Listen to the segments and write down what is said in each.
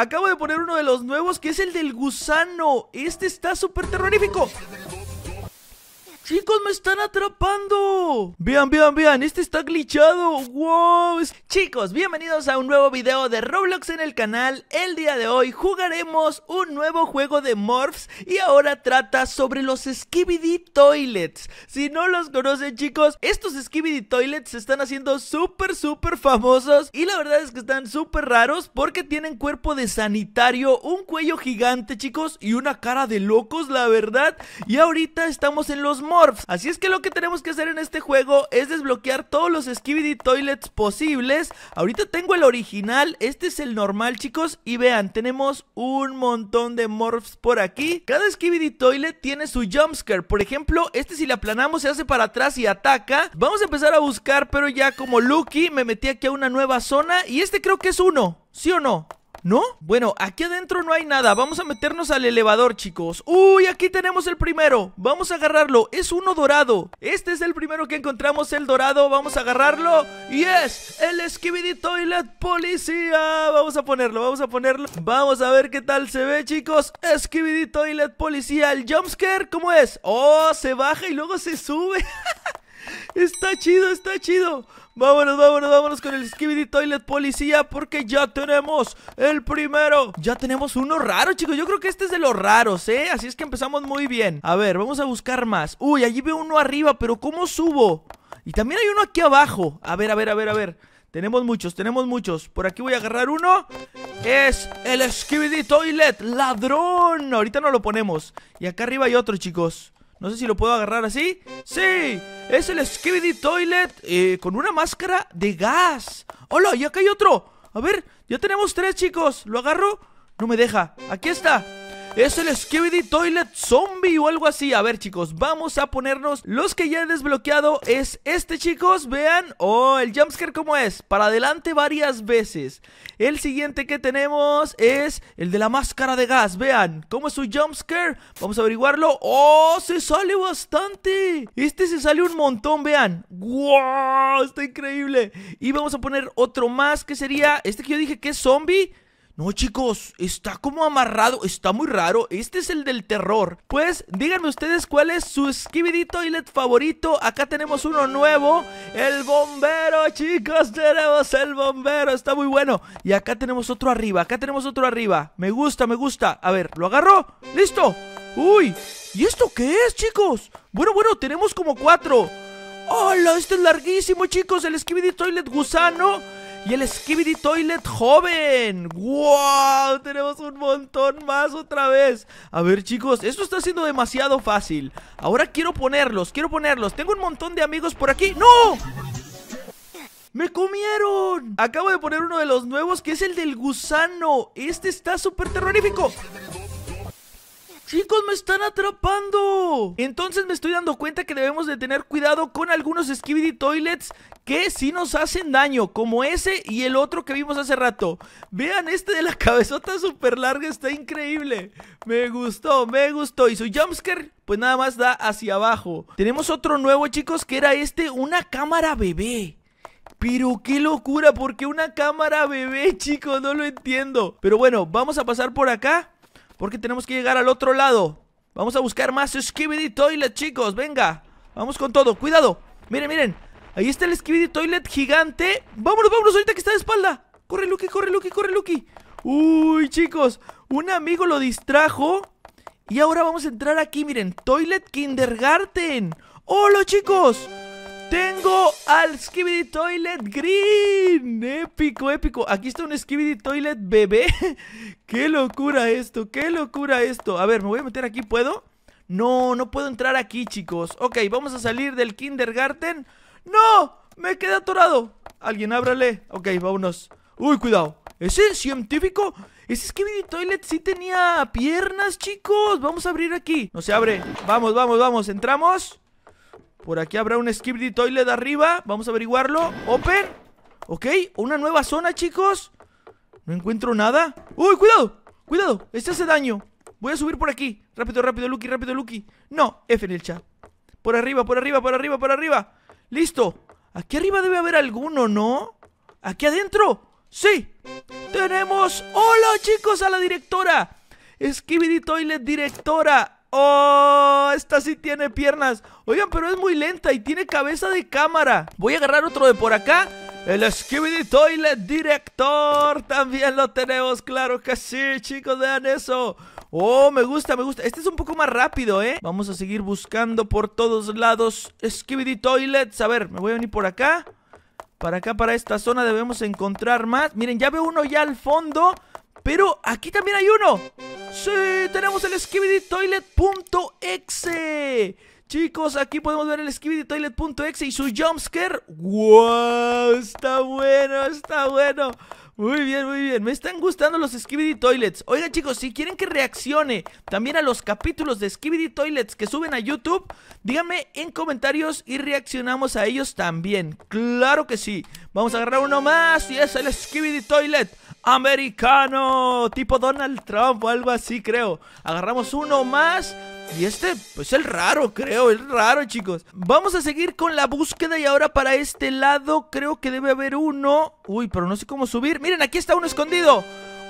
Acabo de poner uno de los nuevos que es el del gusano. Este está súper terrorífico. Chicos, me están atrapando Vean, vean, vean, este está glitchado Wow Chicos, bienvenidos a un nuevo video de Roblox en el canal El día de hoy jugaremos un nuevo juego de Morphs Y ahora trata sobre los Skibidi Toilets Si no los conocen chicos, estos Skibidi Toilets se están haciendo súper, súper famosos Y la verdad es que están súper raros porque tienen cuerpo de sanitario Un cuello gigante chicos y una cara de locos la verdad Y ahorita estamos en los Morphs Así es que lo que tenemos que hacer en este juego es desbloquear todos los Skibidi Toilets posibles. Ahorita tengo el original, este es el normal, chicos. Y vean, tenemos un montón de Morphs por aquí. Cada Skibidi Toilet tiene su jumpscare. Por ejemplo, este si le aplanamos se hace para atrás y ataca. Vamos a empezar a buscar, pero ya como Lucky me metí aquí a una nueva zona. Y este creo que es uno, ¿sí o no? ¿No? Bueno, aquí adentro no hay nada Vamos a meternos al elevador, chicos ¡Uy! Aquí tenemos el primero Vamos a agarrarlo, es uno dorado Este es el primero que encontramos, el dorado Vamos a agarrarlo ¡Y es! El Skibidi Toilet Policía Vamos a ponerlo, vamos a ponerlo Vamos a ver qué tal se ve, chicos Skibidi Toilet Policía El jumpscare, ¿cómo es? ¡Oh! Se baja y luego se sube Está chido, está chido. Vámonos, vámonos, vámonos con el Skibidi Toilet Policía porque ya tenemos el primero. Ya tenemos uno raro, chicos. Yo creo que este es de los raros, ¿eh? Así es que empezamos muy bien. A ver, vamos a buscar más. Uy, allí veo uno arriba, pero ¿cómo subo? Y también hay uno aquí abajo. A ver, a ver, a ver, a ver. Tenemos muchos, tenemos muchos. Por aquí voy a agarrar uno. Es el Skibidi Toilet, ladrón. Ahorita no lo ponemos. Y acá arriba hay otro, chicos. No sé si lo puedo agarrar así. ¡Sí! Es el Skibidi Toilet eh, con una máscara de gas. ¡Hola! Y acá hay otro. A ver, ya tenemos tres, chicos. ¿Lo agarro? No me deja. Aquí está. Es el Skibidi Toilet Zombie o algo así A ver chicos, vamos a ponernos Los que ya he desbloqueado es este chicos Vean, oh, el jumpscare como es Para adelante varias veces El siguiente que tenemos es El de la máscara de gas, vean Cómo es su jumpscare, vamos a averiguarlo Oh, se sale bastante Este se sale un montón, vean Wow, está increíble Y vamos a poner otro más que sería Este que yo dije que es zombie no, chicos, está como amarrado, está muy raro. Este es el del terror. Pues díganme ustedes cuál es su Skibidi Toilet favorito. Acá tenemos uno nuevo, el bombero, chicos. Tenemos el bombero, está muy bueno. Y acá tenemos otro arriba, acá tenemos otro arriba. Me gusta, me gusta. A ver, lo agarro Listo. Uy, ¿y esto qué es, chicos? Bueno, bueno, tenemos como cuatro. ¡Hola! Este es larguísimo, chicos. El Skibidi Toilet gusano y el Skibidi Toilet joven. ¡Wow! Tenemos un montón más otra vez. A ver, chicos, esto está siendo demasiado fácil. Ahora quiero ponerlos, quiero ponerlos. Tengo un montón de amigos por aquí. ¡No! ¡Me comieron! Acabo de poner uno de los nuevos que es el del gusano. Este está súper terrorífico. Chicos, me están atrapando Entonces me estoy dando cuenta que debemos de tener cuidado con algunos Skibidi Toilets Que sí nos hacen daño, como ese y el otro que vimos hace rato Vean este de la cabezota súper larga, está increíble Me gustó, me gustó Y su jumpscare, pues nada más da hacia abajo Tenemos otro nuevo chicos, que era este, una cámara bebé pero qué locura, porque una cámara bebé, chicos? No lo entiendo. Pero bueno, vamos a pasar por acá. Porque tenemos que llegar al otro lado Vamos a buscar más Skibidi Toilet, chicos Venga, vamos con todo, cuidado Miren, miren, ahí está el Skibidi Toilet gigante Vámonos, vámonos, ahorita que está de espalda Corre, Lucky, corre, Lucky, corre, Lucky Uy, chicos, un amigo lo distrajo Y ahora vamos a entrar aquí, miren Toilet Kindergarten ¡Hola, chicos! Tengo al Skibidi Toilet Green. Épico, épico. Aquí está un Skibidi Toilet bebé. qué locura esto, qué locura esto. A ver, me voy a meter aquí, ¿puedo? No, no puedo entrar aquí, chicos. Ok, vamos a salir del kindergarten. ¡No! Me quedé atorado. Alguien ábrale. Ok, vámonos. Uy, cuidado. ¿Ese es científico? Ese Skibidi Toilet sí tenía piernas, chicos. Vamos a abrir aquí. No se abre. Vamos, vamos, vamos. Entramos. Por aquí habrá un Skip Toilet arriba. Vamos a averiguarlo. Open. Ok, una nueva zona, chicos. No encuentro nada. ¡Uy, cuidado! ¡Cuidado! Este hace daño. Voy a subir por aquí. Rápido, rápido, Lucky, rápido, Lucky. No, F en el chat. Por arriba, por arriba, por arriba, por arriba. Listo. Aquí arriba debe haber alguno, ¿no? ¿Aquí adentro? ¡Sí! ¡Tenemos! ¡Hola, chicos! A la directora. Skibidi Toilet, directora. ¡Oh! Esta sí tiene piernas. Oigan, pero es muy lenta y tiene cabeza de cámara. Voy a agarrar otro de por acá. El Skibidi Toilet Director. También lo tenemos, claro que sí, chicos. Vean eso. Oh, me gusta, me gusta. Este es un poco más rápido, ¿eh? Vamos a seguir buscando por todos lados. Skibidi Toilets. A ver, me voy a venir por acá. Para acá, para esta zona debemos encontrar más. Miren, ya veo uno ya al fondo. Pero aquí también hay uno. Sí, tenemos el skibiditoilet.exe. Chicos, aquí podemos ver el skibiditoilet.exe y su jumpscare. ¡Wow! Está bueno, está bueno. Muy bien, muy bien. Me están gustando los Skibidi Toilets. Oigan, chicos, si quieren que reaccione también a los capítulos de Skibidi Toilets que suben a YouTube, díganme en comentarios y reaccionamos a ellos también. ¡Claro que sí! Vamos a agarrar uno más y es el Skibidi Toilet americano, tipo Donald Trump o algo así, creo. Agarramos uno más. Y este, pues el raro, creo, el raro, chicos. Vamos a seguir con la búsqueda y ahora para este lado creo que debe haber uno. Uy, pero no sé cómo subir. Miren, aquí está uno escondido.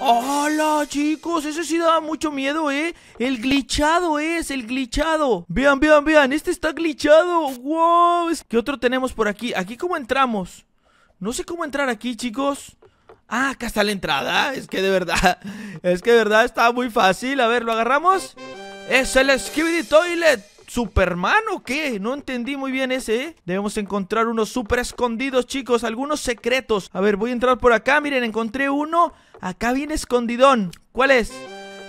¡Hola, chicos! Ese sí da mucho miedo, ¿eh? El glitchado es, el glitchado Vean, vean, vean, este está glitchado ¡Wow! ¿Qué otro tenemos por aquí? ¿Aquí cómo entramos? No sé cómo entrar aquí, chicos Ah, acá está la entrada. Es que de verdad, es que de verdad está muy fácil. A ver, ¿lo agarramos? Es el Skibidi Toilet. ¿Superman o qué? No entendí muy bien ese ¿eh? Debemos encontrar unos super escondidos, chicos Algunos secretos A ver, voy a entrar por acá Miren, encontré uno Acá viene escondidón ¿Cuál es?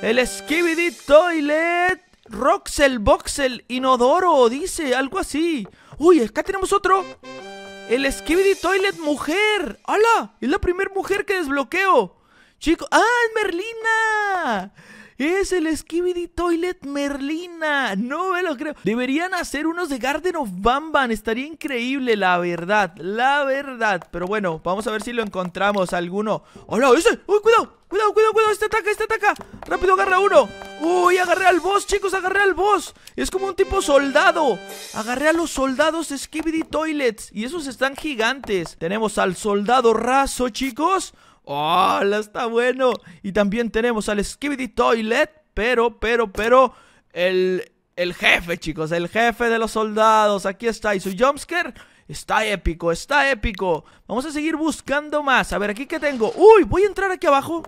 El Skibidi Toilet Roxel Boxel Inodoro Dice, algo así Uy, acá tenemos otro el Skibidi Toilet mujer. ¡Hala! Es la primera mujer que desbloqueo. Chico, ¡ah, es Merlina! Es el Skibidi Toilet Merlina. No me lo creo. Deberían hacer unos de Garden of Bamban. Estaría increíble, la verdad. La verdad. Pero bueno, vamos a ver si lo encontramos alguno. ¡Hola! ¡Ese! ¡Uy, cuidado! ¡Cuidado, cuidado, cuidado! ¡Este ataca, este ataca! ¡Rápido, agarra uno! ¡Uy! Agarré al boss, chicos, agarré al boss Es como un tipo soldado Agarré a los soldados Skibidi Toilets Y esos están gigantes Tenemos al soldado raso, chicos ¡Oh! Está bueno Y también tenemos al Skibidi Toilet Pero, pero, pero El... El jefe, chicos, el jefe de los soldados Aquí está, y su jumpscare Está épico, está épico. Vamos a seguir buscando más. A ver, aquí que tengo. Uy, voy a entrar aquí abajo.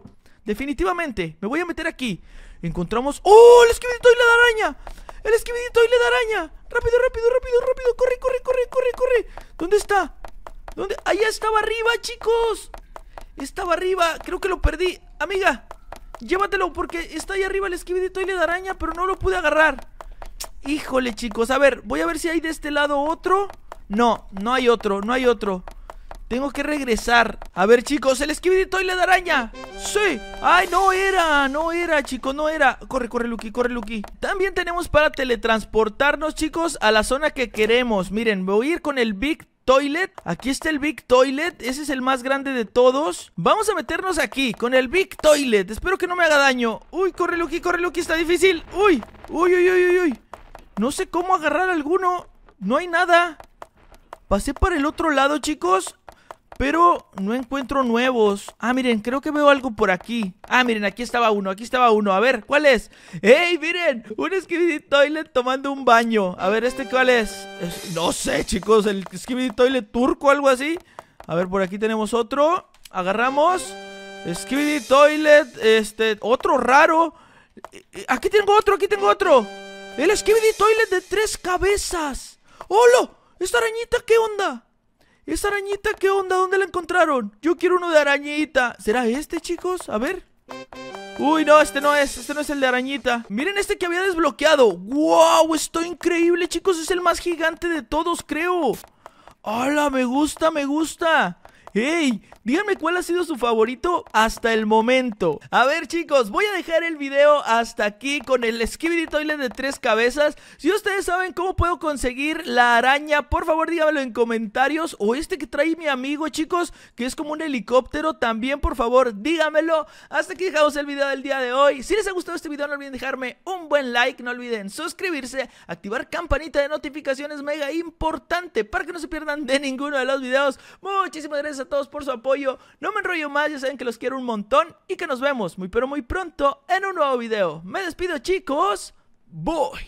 Definitivamente, me voy a meter aquí encontramos. ¡Oh! ¡El esquivito y la araña! ¡El esquivito y la araña! ¡Rápido, rápido, rápido, rápido! ¡Corre, corre, corre, corre, corre! ¿Dónde está? ¿Dónde? ¡Allá estaba arriba, chicos! Estaba arriba, creo que lo perdí Amiga, llévatelo porque está ahí arriba el esquivito y la araña Pero no lo pude agarrar Híjole, chicos, a ver, voy a ver si hay de este lado otro No, no hay otro, no hay otro tengo que regresar. A ver, chicos, el y Toilet Araña. Sí. Ay, no era, no era, chicos, no era. Corre, corre, Lucky, corre, Lucky. También tenemos para teletransportarnos, chicos, a la zona que queremos. Miren, voy a ir con el Big Toilet. Aquí está el Big Toilet. Ese es el más grande de todos. Vamos a meternos aquí con el Big Toilet. Espero que no me haga daño. Uy, corre, Lucky, corre, Lucky. Está difícil. Uy, uy, uy, uy, uy. uy. No sé cómo agarrar alguno. No hay nada. Pasé para el otro lado, chicos. Pero no encuentro nuevos. Ah, miren, creo que veo algo por aquí. Ah, miren, aquí estaba uno, aquí estaba uno. A ver, ¿cuál es? ¡Ey, miren! Un Skibidi Toilet tomando un baño. A ver, ¿este cuál es? no sé, chicos, el Skibidi Toilet turco, algo así. A ver, por aquí tenemos otro. Agarramos. Skibidi Toilet, este, otro raro. Eh, eh, aquí tengo otro, aquí tengo otro. El Skibidi Toilet de tres cabezas. ¡Holo! ¡Esta arañita qué onda! ¿Esa arañita qué onda? ¿Dónde la encontraron? Yo quiero uno de arañita. ¿Será este, chicos? A ver. Uy, no, este no es, este no es el de arañita Miren este que había desbloqueado ¡Wow! Estoy increíble, chicos, es el más gigante de todos, creo ¡Hala! Me gusta, me gusta ¡Hey! Díganme cuál ha sido su favorito hasta el momento. A ver, chicos, voy a dejar el video hasta aquí con el Skibidi Toilet de tres cabezas. Si ustedes saben cómo puedo conseguir la araña, por favor díganmelo en comentarios. O este que trae mi amigo, chicos, que es como un helicóptero, también por favor díganmelo. Hasta aquí dejamos el video del día de hoy. Si les ha gustado este video, no olviden dejarme un buen like. No olviden suscribirse, activar campanita de notificaciones mega importante para que no se pierdan de ninguno de los videos. Muchísimas gracias a todos por su apoyo. No me enrollo más, ya saben que los quiero un montón y que nos vemos muy pero muy pronto en un nuevo video. Me despido chicos. Voy.